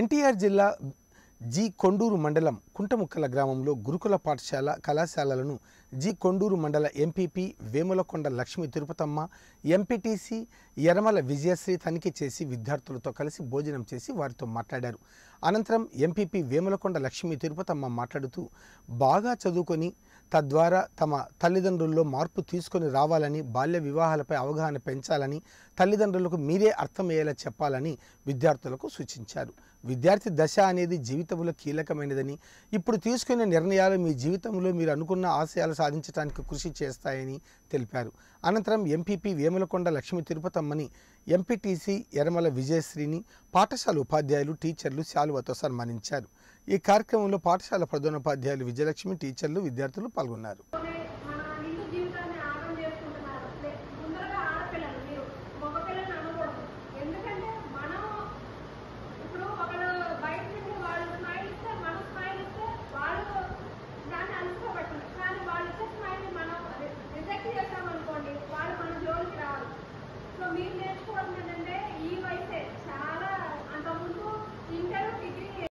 ఎన్టీఆర్ జిల్లా జి కొండూరు మండలం కుంటముక్కల గ్రామంలో గురుకుల పాఠశాల కళాశాలలను జి కొండూరు మండల ఎంపీపీ వేములకొండ లక్ష్మి తిరుపతమ్మ ఎంపీటీసీ యరమల విజయశ్రీ తనిఖీ చేసి విద్యార్థులతో కలిసి భోజనం చేసి వారితో మాట్లాడారు అనంతరం ఎంపీపీ వేములకొండ లక్ష్మి తిరుపతమ్మ మాట్లాడుతూ బాగా చదువుకొని తద్వారా తమ తల్లిదండ్రుల్లో మార్పు తీసుకొని రావాలని బాల్య వివాహాలపై అవగాహన పెంచాలని తల్లిదండ్రులకు మీరే అర్థమయ్యేలా చెప్పాలని విద్యార్థులకు సూచించారు విద్యార్థి దశ అనేది జీవిత జీవితంలో కీలకమైనదని ఇప్పుడు తీసుకునే నిర్ణయాలు మీ జీవితంలో మీరు అనుకున్న ఆశయాలు సాధించడానికి కృషి చేస్తాయని తెలిపారు అనంతరం ఎంపీపీ వేములకొండ లక్ష్మి తిరుపతమ్మని ఎంపీటీసీ ఎరమల విజయశ్రీని పాఠశాల ఉపాధ్యాయులు టీచర్లు శాలువతో సన్మానించారు ఈ కార్యక్రమంలో పాఠశాల ప్రధానోపాధ్యాయులు విజయలక్ష్మి టీచర్లు విద్యార్థులు పాల్గొన్నారు